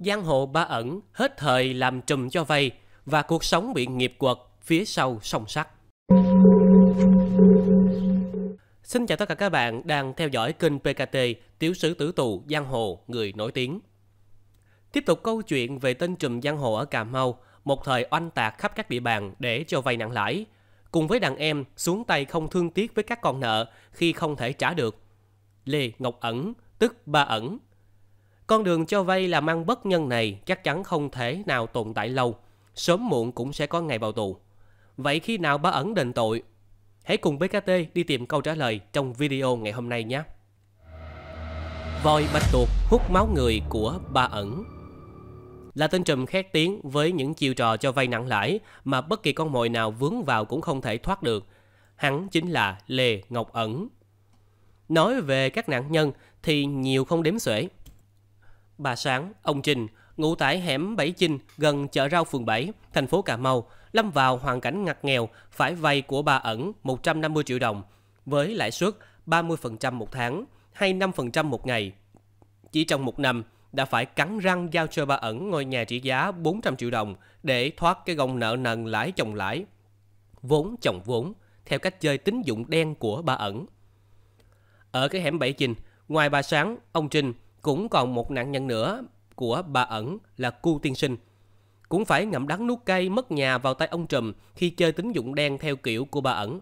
giang hồ ba ẩn hết thời làm trùm cho vay và cuộc sống bị nghiệp quật phía sau song sắt. Xin chào tất cả các bạn đang theo dõi kênh PKT Tiểu sử tử tù giang hồ người nổi tiếng. Tiếp tục câu chuyện về tên trùm giang hồ ở Cà Mau, một thời oanh tạc khắp các địa bàn để cho vay nặng lãi, cùng với đàn em xuống tay không thương tiếc với các con nợ khi không thể trả được. Lê Ngọc Ẩn, tức Ba Ẩn, con đường cho vay làm ăn bất nhân này chắc chắn không thể nào tồn tại lâu, sớm muộn cũng sẽ có ngày vào tù. Vậy khi nào bà ẩn đền tội? Hãy cùng BKT đi tìm câu trả lời trong video ngày hôm nay nhé. Voi bạch tuộc hút máu người của bà ẩn là tên trùm khét tiếng với những chiêu trò cho vay nặng lãi mà bất kỳ con mồi nào vướng vào cũng không thể thoát được. Hắn chính là Lê Ngọc Ẩn. Nói về các nạn nhân thì nhiều không đếm xuể bà Sáng, ông Trình, ngụ tại hẻm 7 Chinh gần chợ rau phường 7, thành phố Cà Mau, lâm vào hoàn cảnh ngặt nghèo phải vay của bà Ẩn 150 triệu đồng với lãi suất 30% một tháng hay 5% một ngày. Chỉ trong một năm, đã phải cắn răng giao cho bà Ẩn ngôi nhà trị giá 400 triệu đồng để thoát cái gông nợ nần lãi chồng lãi. Vốn chồng vốn, theo cách chơi tín dụng đen của bà Ẩn. Ở cái hẻm Bảy Chinh, ngoài bà Sáng, ông trình cũng còn một nạn nhân nữa của bà ẩn là Cu Tiên Sinh. Cũng phải ngậm đắng nuốt cay mất nhà vào tay ông Trùm khi chơi tín dụng đen theo kiểu của bà ẩn.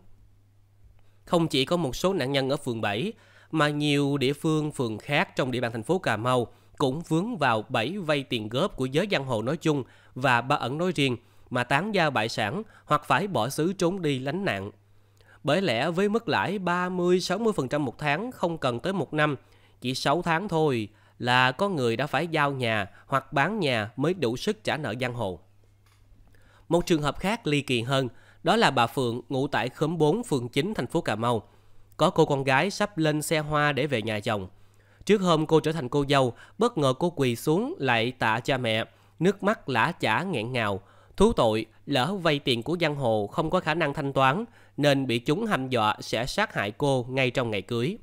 Không chỉ có một số nạn nhân ở phường 7, mà nhiều địa phương phường khác trong địa bàn thành phố Cà Mau cũng vướng vào bẫy vay tiền góp của giới giang hồ nói chung và ba ẩn nói riêng mà tán gia bại sản hoặc phải bỏ xứ trốn đi lánh nạn. Bởi lẽ với mức lãi 30-60% một tháng không cần tới một năm chỉ 6 tháng thôi là có người đã phải giao nhà hoặc bán nhà mới đủ sức trả nợ giang hồ. Một trường hợp khác ly kỳ hơn, đó là bà Phượng ngụ tại khóm 4 phường 9 thành phố Cà Mau. Có cô con gái sắp lên xe hoa để về nhà chồng. Trước hôm cô trở thành cô dâu, bất ngờ cô quỳ xuống lại tạ cha mẹ, nước mắt lã chả nghẹn ngào, thú tội lỡ vay tiền của giang hồ không có khả năng thanh toán nên bị chúng hăm dọa sẽ sát hại cô ngay trong ngày cưới.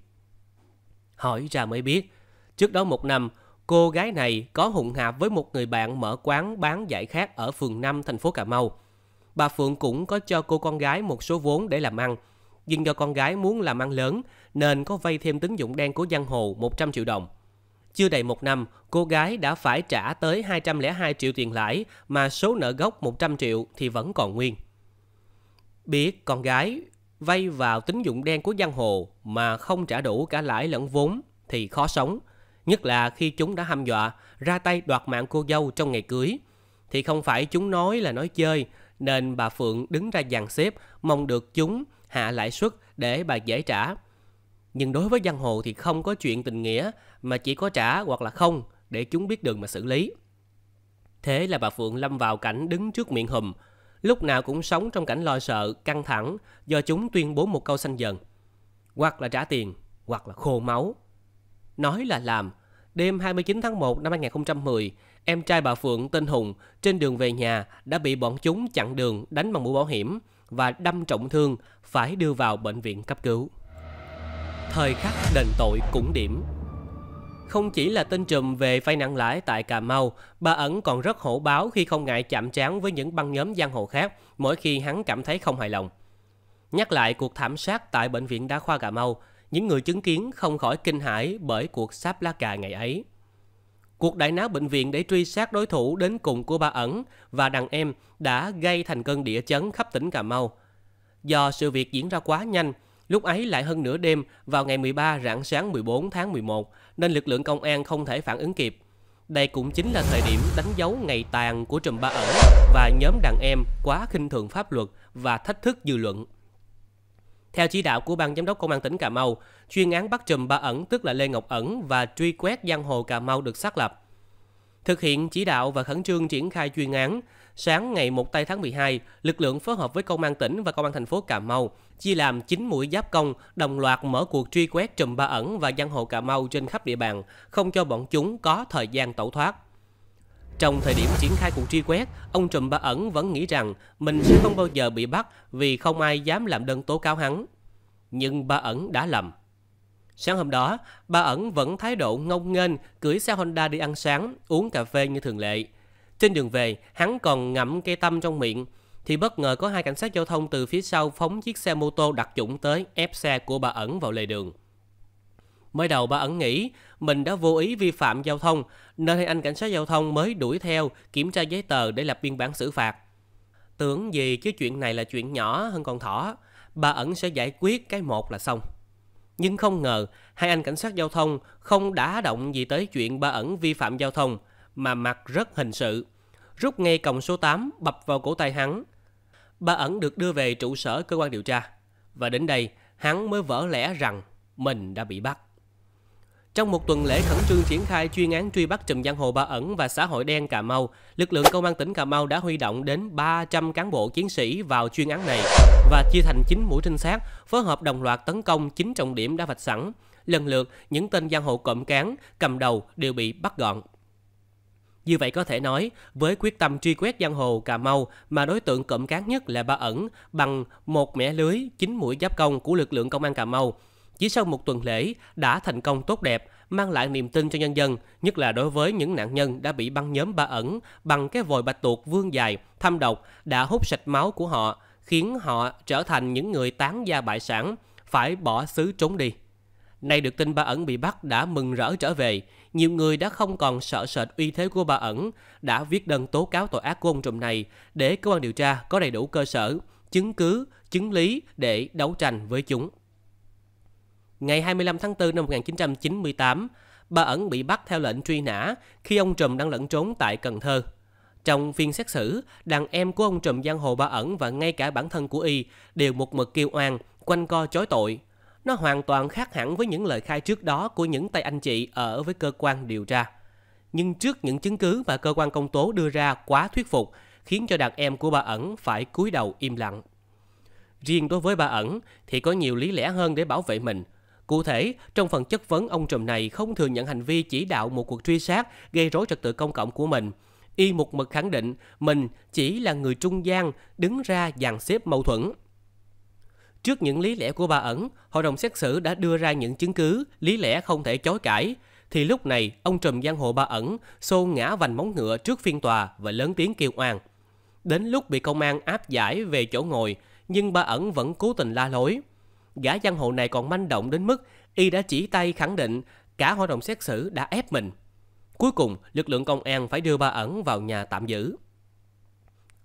Hỏi ra mới biết, trước đó một năm, cô gái này có hụng hạp với một người bạn mở quán bán giải khát ở phường 5 thành phố Cà Mau. Bà Phượng cũng có cho cô con gái một số vốn để làm ăn, nhưng do con gái muốn làm ăn lớn nên có vay thêm tín dụng đen của giang hồ 100 triệu đồng. Chưa đầy một năm, cô gái đã phải trả tới 202 triệu tiền lãi mà số nợ gốc 100 triệu thì vẫn còn nguyên. Biết con gái vay vào tín dụng đen của giang hồ mà không trả đủ cả lãi lẫn vốn thì khó sống, nhất là khi chúng đã hăm dọa ra tay đoạt mạng cô dâu trong ngày cưới. Thì không phải chúng nói là nói chơi, nên bà Phượng đứng ra dàn xếp mong được chúng hạ lãi suất để bà dễ trả. Nhưng đối với giang hồ thì không có chuyện tình nghĩa mà chỉ có trả hoặc là không để chúng biết đường mà xử lý. Thế là bà Phượng lâm vào cảnh đứng trước miệng hùm, lúc nào cũng sống trong cảnh lo sợ, căng thẳng do chúng tuyên bố một câu xanh dần. Hoặc là trả tiền, hoặc là khô máu. Nói là làm, đêm 29 tháng 1 năm 2010, em trai bà Phượng tên Hùng trên đường về nhà đã bị bọn chúng chặn đường đánh bằng mũ bảo hiểm và đâm trọng thương phải đưa vào bệnh viện cấp cứu. Thời khắc đền tội cũng điểm không chỉ là tin trùm về vay nặng lãi tại Cà Mau, bà Ẩn còn rất hổ báo khi không ngại chạm trán với những băng nhóm giang hồ khác mỗi khi hắn cảm thấy không hài lòng. Nhắc lại cuộc thảm sát tại Bệnh viện Đa khoa Cà Mau, những người chứng kiến không khỏi kinh hãi bởi cuộc sáp lá cà ngày ấy. Cuộc đại náo bệnh viện để truy sát đối thủ đến cùng của bà Ẩn và đàn em đã gây thành cơn địa chấn khắp tỉnh Cà Mau. Do sự việc diễn ra quá nhanh, Lúc ấy lại hơn nửa đêm vào ngày 13 rạng sáng 14 tháng 11 nên lực lượng công an không thể phản ứng kịp. Đây cũng chính là thời điểm đánh dấu ngày tàn của Trùm Ba ẩn và nhóm đàn em quá khinh thường pháp luật và thách thức dư luận. Theo chỉ đạo của ban giám đốc công an tỉnh Cà Mau, chuyên án bắt trùm Ba Ẩn tức là Lê Ngọc Ẩn và truy quét giang hồ Cà Mau được xác lập. Thực hiện chỉ đạo và khẩn trương triển khai chuyên án, sáng ngày 1 tây tháng 12, lực lượng phối hợp với công an tỉnh và công an thành phố Cà Mau chia làm 9 mũi giáp công, đồng loạt mở cuộc truy quét trùm ba ẩn và giang hồ Cà Mau trên khắp địa bàn, không cho bọn chúng có thời gian tẩu thoát. Trong thời điểm triển khai cuộc truy quét, ông Trùm Ba Ẩn vẫn nghĩ rằng mình sẽ không bao giờ bị bắt vì không ai dám làm đơn tố cáo hắn. Nhưng Ba Ẩn đã lầm. Sáng hôm đó, bà ẩn vẫn thái độ ngông nghênh, cưỡi xe Honda đi ăn sáng, uống cà phê như thường lệ. Trên đường về, hắn còn ngậm cây tâm trong miệng, thì bất ngờ có hai cảnh sát giao thông từ phía sau phóng chiếc xe mô tô đặc chủng tới ép xe của bà ẩn vào lề đường. Mới đầu bà ẩn nghĩ mình đã vô ý vi phạm giao thông nên hai anh cảnh sát giao thông mới đuổi theo kiểm tra giấy tờ để lập biên bản xử phạt. Tưởng gì chứ chuyện này là chuyện nhỏ hơn con thỏ, bà ẩn sẽ giải quyết cái một là xong. Nhưng không ngờ, hai anh cảnh sát giao thông không đá động gì tới chuyện ba ẩn vi phạm giao thông, mà mặt rất hình sự. Rút ngay còng số 8 bập vào cổ tay hắn. Ba ẩn được đưa về trụ sở cơ quan điều tra. Và đến đây, hắn mới vỡ lẽ rằng mình đã bị bắt. Trong một tuần lễ khẩn trương triển khai chuyên án truy bắt trùm giang hồ ba ẩn và xã hội đen Cà Mau, lực lượng công an tỉnh Cà Mau đã huy động đến 300 cán bộ chiến sĩ vào chuyên án này và chia thành 9 mũi trinh sát, phối hợp đồng loạt tấn công 9 trọng điểm đã vạch sẵn. Lần lượt, những tên giang hồ cộm cán, cầm đầu đều bị bắt gọn. Như vậy có thể nói, với quyết tâm truy quét giang hồ Cà Mau mà đối tượng cộm cán nhất là Ba Ẩn bằng một mẻ lưới, 9 mũi giáp công của lực lượng công an Cà Mau, chỉ sau một tuần lễ đã thành công tốt đẹp, mang lại niềm tin cho nhân dân, nhất là đối với những nạn nhân đã bị băng nhóm ba ẩn bằng cái vòi bạch tuộc vương dài, thâm độc đã hút sạch máu của họ, khiến họ trở thành những người tán gia bại sản, phải bỏ xứ trốn đi. Nay được tin ba ẩn bị bắt đã mừng rỡ trở về, nhiều người đã không còn sợ sệt uy thế của bà ẩn, đã viết đơn tố cáo tội ác của ông trùm này để cơ quan điều tra có đầy đủ cơ sở, chứng cứ, chứng lý để đấu tranh với chúng. Ngày 25 tháng 4 năm 1998, bà Ẩn bị bắt theo lệnh truy nã khi ông Trùm đang lẫn trốn tại Cần Thơ. Trong phiên xét xử, đàn em của ông Trùm giang hồ bà Ẩn và ngay cả bản thân của y đều một mực kêu oan, quanh co chối tội. Nó hoàn toàn khác hẳn với những lời khai trước đó của những tay anh chị ở với cơ quan điều tra. Nhưng trước những chứng cứ và cơ quan công tố đưa ra quá thuyết phục, khiến cho đàn em của bà Ẩn phải cúi đầu im lặng. Riêng đối với bà Ẩn thì có nhiều lý lẽ hơn để bảo vệ mình – Cụ thể, trong phần chất vấn ông Trùm này không thừa nhận hành vi chỉ đạo một cuộc truy sát gây rối trật tự công cộng của mình. Y một mực khẳng định mình chỉ là người trung gian đứng ra dàn xếp mâu thuẫn. Trước những lý lẽ của bà ẩn, hội đồng xét xử đã đưa ra những chứng cứ, lý lẽ không thể chối cãi. Thì lúc này, ông trùm giang hộ bà ẩn xô ngã vành móng ngựa trước phiên tòa và lớn tiếng kêu oan. Đến lúc bị công an áp giải về chỗ ngồi, nhưng bà ẩn vẫn cố tình la lối gã giang hồ này còn manh động đến mức y đã chỉ tay khẳng định cả hội đồng xét xử đã ép mình. Cuối cùng, lực lượng công an phải đưa ba ẩn vào nhà tạm giữ.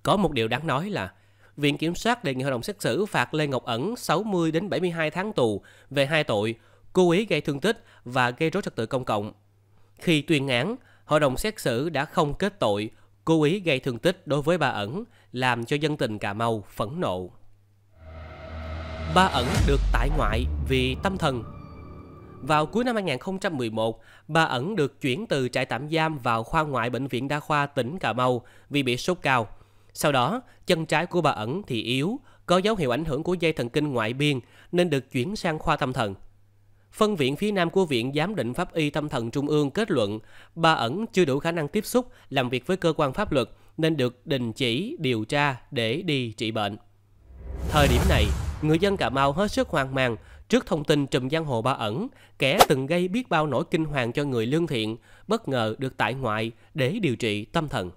Có một điều đáng nói là Viện Kiểm sát đề nghị hội đồng xét xử phạt Lê Ngọc Ẩn 60 đến 72 tháng tù về hai tội cố ý gây thương tích và gây rối trật tự công cộng. Khi tuyên án, hội đồng xét xử đã không kết tội cố ý gây thương tích đối với bà Ẩn, làm cho dân tình Cà Mau phẫn nộ. Ba ẩn được tại ngoại vì tâm thần. Vào cuối năm 2011, bà ẩn được chuyển từ trại tạm giam vào khoa ngoại bệnh viện đa khoa tỉnh Cà Mau vì bị sốt cao. Sau đó, chân trái của bà ẩn thì yếu, có dấu hiệu ảnh hưởng của dây thần kinh ngoại biên nên được chuyển sang khoa tâm thần. Phân viện phía Nam của Viện Giám định Pháp y Tâm thần Trung ương kết luận bà ẩn chưa đủ khả năng tiếp xúc, làm việc với cơ quan pháp luật nên được đình chỉ điều tra để đi trị bệnh. Thời điểm này, người dân Cà Mau hết sức hoang mang trước thông tin trùm giang hồ ba ẩn, kẻ từng gây biết bao nỗi kinh hoàng cho người lương thiện, bất ngờ được tại ngoại để điều trị tâm thần.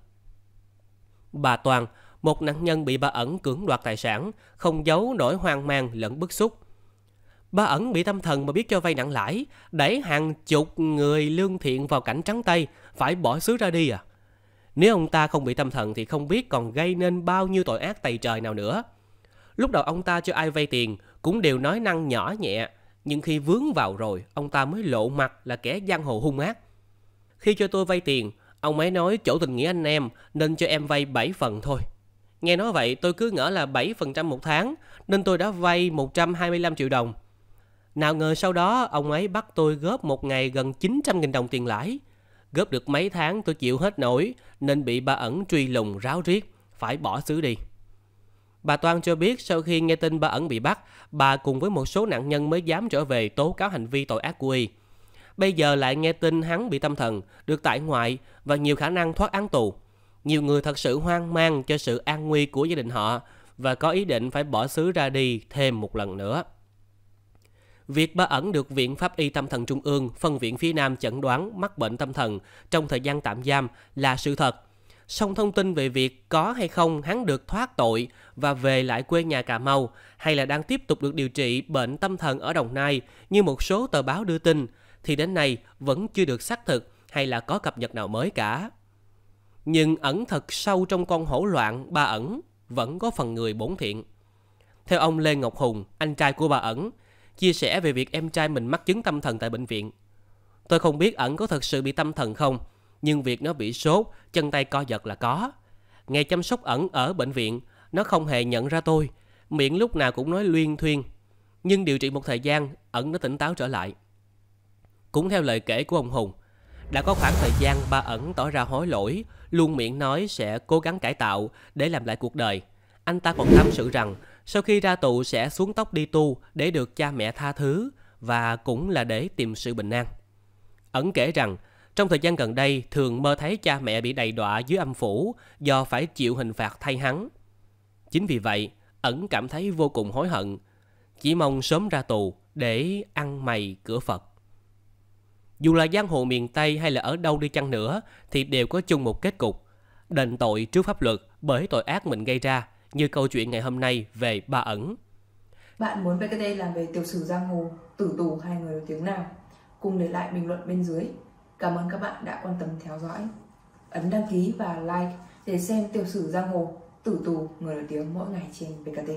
Bà Toàn, một nạn nhân bị bà ẩn cưỡng đoạt tài sản, không giấu nỗi hoang mang lẫn bức xúc. bà ẩn bị tâm thần mà biết cho vay nặng lãi, đẩy hàng chục người lương thiện vào cảnh trắng tay, phải bỏ xứ ra đi à? Nếu ông ta không bị tâm thần thì không biết còn gây nên bao nhiêu tội ác tày trời nào nữa. Lúc đầu ông ta cho ai vay tiền cũng đều nói năng nhỏ nhẹ, nhưng khi vướng vào rồi, ông ta mới lộ mặt là kẻ giang hồ hung ác. Khi cho tôi vay tiền, ông ấy nói chỗ tình nghĩa anh em nên cho em vay 7 phần thôi. Nghe nói vậy tôi cứ ngỡ là 7% một tháng nên tôi đã vay 125 triệu đồng. Nào ngờ sau đó ông ấy bắt tôi góp một ngày gần 900.000 đồng tiền lãi. Góp được mấy tháng tôi chịu hết nổi nên bị bà ẩn truy lùng ráo riết, phải bỏ xứ đi. Bà Toan cho biết sau khi nghe tin bà ẩn bị bắt, bà cùng với một số nạn nhân mới dám trở về tố cáo hành vi tội ác của y. Bây giờ lại nghe tin hắn bị tâm thần, được tại ngoại và nhiều khả năng thoát án tù. Nhiều người thật sự hoang mang cho sự an nguy của gia đình họ và có ý định phải bỏ xứ ra đi thêm một lần nữa. Việc bà ẩn được Viện Pháp Y Tâm thần Trung ương, phân viện phía Nam chẩn đoán mắc bệnh tâm thần trong thời gian tạm giam là sự thật – song thông tin về việc có hay không hắn được thoát tội và về lại quê nhà Cà Mau hay là đang tiếp tục được điều trị bệnh tâm thần ở Đồng Nai như một số tờ báo đưa tin thì đến nay vẫn chưa được xác thực hay là có cập nhật nào mới cả. Nhưng ẩn thật sâu trong con hỗn loạn bà ẩn vẫn có phần người bổn thiện. Theo ông Lê Ngọc Hùng, anh trai của bà ẩn, chia sẻ về việc em trai mình mắc chứng tâm thần tại bệnh viện. Tôi không biết ẩn có thật sự bị tâm thần không, nhưng việc nó bị sốt, chân tay co giật là có. Ngày chăm sóc ẩn ở bệnh viện, nó không hề nhận ra tôi, miệng lúc nào cũng nói luyên thuyên. Nhưng điều trị một thời gian, ẩn nó tỉnh táo trở lại. Cũng theo lời kể của ông Hùng, đã có khoảng thời gian ba ẩn tỏ ra hối lỗi, luôn miệng nói sẽ cố gắng cải tạo để làm lại cuộc đời. Anh ta còn tâm sự rằng sau khi ra tù sẽ xuống tóc đi tu để được cha mẹ tha thứ và cũng là để tìm sự bình an. Ẩn kể rằng trong thời gian gần đây, thường mơ thấy cha mẹ bị đầy đọa dưới âm phủ do phải chịu hình phạt thay hắn. Chính vì vậy, ẩn cảm thấy vô cùng hối hận, chỉ mong sớm ra tù để ăn mày cửa Phật. Dù là giang hồ miền Tây hay là ở đâu đi chăng nữa thì đều có chung một kết cục, đền tội trước pháp luật bởi tội ác mình gây ra như câu chuyện ngày hôm nay về bà ẩn. Bạn muốn VKT làm về tiểu sử giang hồ, tử tù hai người nổi tiếng nào? Cùng để lại bình luận bên dưới. Cảm ơn các bạn đã quan tâm theo dõi. Ấn đăng ký và like để xem tiểu sử giang hồ, tử tù người nổi tiếng mỗi ngày trên BKT.